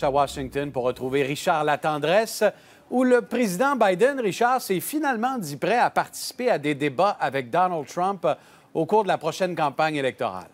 à Washington pour retrouver Richard Latendresse, où le président Biden, Richard, s'est finalement dit prêt à participer à des débats avec Donald Trump au cours de la prochaine campagne électorale.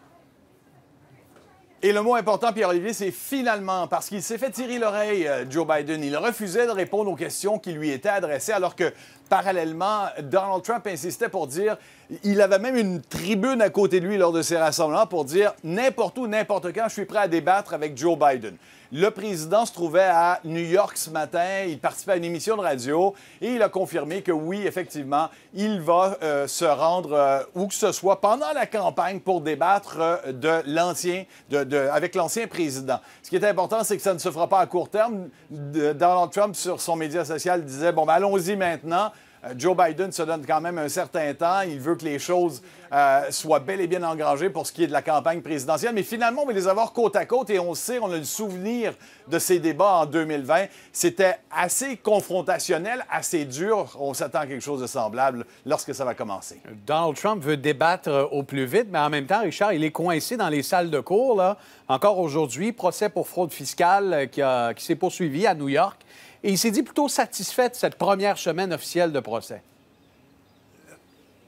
Et le mot important, Pierre-Olivier, c'est finalement, parce qu'il s'est fait tirer l'oreille, euh, Joe Biden. Il refusait de répondre aux questions qui lui étaient adressées, alors que, parallèlement, Donald Trump insistait pour dire, il avait même une tribune à côté de lui lors de ses rassemblements pour dire, n'importe où, n'importe quand, je suis prêt à débattre avec Joe Biden. Le président se trouvait à New York ce matin, il participait à une émission de radio et il a confirmé que oui, effectivement, il va euh, se rendre euh, où que ce soit pendant la campagne pour débattre de l'ancien, de, avec l'ancien président. Ce qui est important, c'est que ça ne se fera pas à court terme. Donald Trump, sur son média social, disait, bon, ben, allons-y maintenant. Euh, Joe Biden se donne quand même un certain temps. Il veut que les choses euh, soient bel et bien engagées pour ce qui est de la campagne présidentielle. Mais finalement, on va les avoir côte à côte et on sait, on a le souvenir de ces débats en 2020. C'était assez confrontationnel, assez dur. On s'attend à quelque chose de semblable lorsque ça va commencer. Donald Trump veut débattre euh, au plus vite, mais en même temps, Richard, il est coincé dans les salles de cours. Encore aujourd'hui, procès pour fraude fiscale qui s'est poursuivi à New York. Et il s'est dit plutôt satisfait de cette première semaine officielle de procès.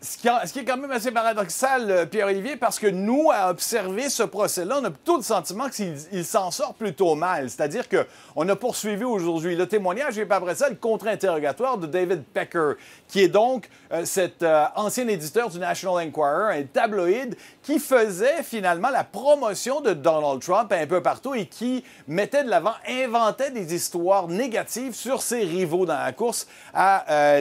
Ce qui, est quand même assez paradoxal, euh, Pierre-Olivier, parce que nous, à observer ce procès-là, on a tout le sentiment qu'il s'en sort plutôt mal. C'est-à-dire qu'on a poursuivi aujourd'hui le témoignage et après ça, le contre-interrogatoire de David Pecker, qui est donc euh, cet euh, ancien éditeur du National Enquirer, un tabloïd qui faisait finalement la promotion de Donald Trump un peu partout et qui mettait de l'avant, inventait des histoires négatives sur ses rivaux dans la course à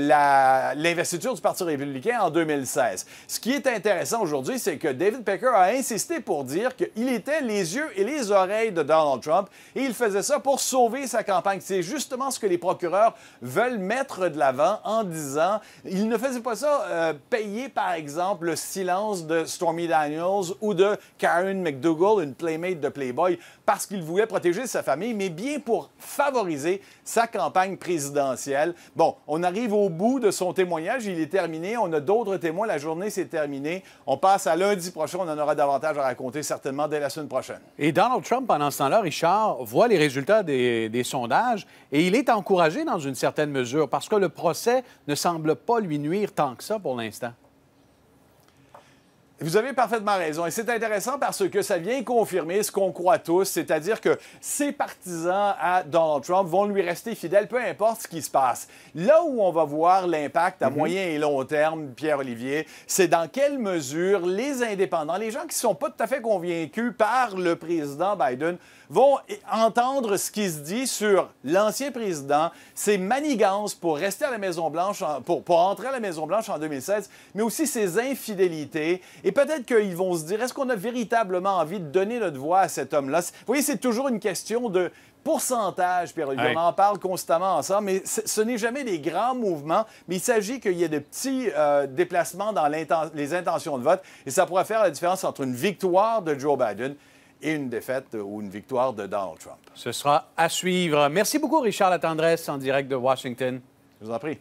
l'investiture du Parti républicain en 2020. 2016. Ce qui est intéressant aujourd'hui, c'est que David Pecker a insisté pour dire qu'il était les yeux et les oreilles de Donald Trump et il faisait ça pour sauver sa campagne. C'est justement ce que les procureurs veulent mettre de l'avant en disant il ne faisait pas ça euh, payer, par exemple, le silence de Stormy Daniels ou de Karen McDougall, une playmate de Playboy, parce qu'il voulait protéger sa famille, mais bien pour favoriser sa campagne présidentielle. Bon, on arrive au bout de son témoignage, il est terminé. On a d'autres témoin, la journée s'est terminée. On passe à lundi prochain. On en aura davantage à raconter certainement dès la semaine prochaine. Et Donald Trump, pendant ce temps-là, Richard, voit les résultats des sondages et il est encouragé dans une certaine mesure parce que le procès ne semble pas lui nuire tant que ça pour l'instant. Vous avez parfaitement raison. Et c'est intéressant parce que ça vient confirmer ce qu'on croit tous, c'est-à-dire que ses partisans à Donald Trump vont lui rester fidèles, peu importe ce qui se passe. Là où on va voir l'impact à mhm. moyen et long terme, Pierre-Olivier, c'est dans quelle mesure les indépendants, les gens qui ne sont pas tout à fait convaincus par le président Biden, vont e, entendre ce qui se dit sur l'ancien président, ses manigances pour rester à la Maison-Blanche, pour, entrer à la Maison-Blanche en 2016, mais aussi ses infidélités. Et peut-être qu'ils vont se dire, est-ce qu'on a véritablement envie de donner notre voix à cet homme-là? Vous voyez, c'est toujours une question de pourcentage, puis on en parle constamment ensemble, mais ce n'est jamais des grands mouvements, mais il s'agit qu'il y ait de petits euh, déplacements dans les intentions de vote, et ça pourrait faire la différence entre une victoire de Joe Biden et une défaite ou une victoire de Donald Trump. Ce sera à suivre. Merci beaucoup, Richard Latendresse, en direct de Washington. Je vous en prie.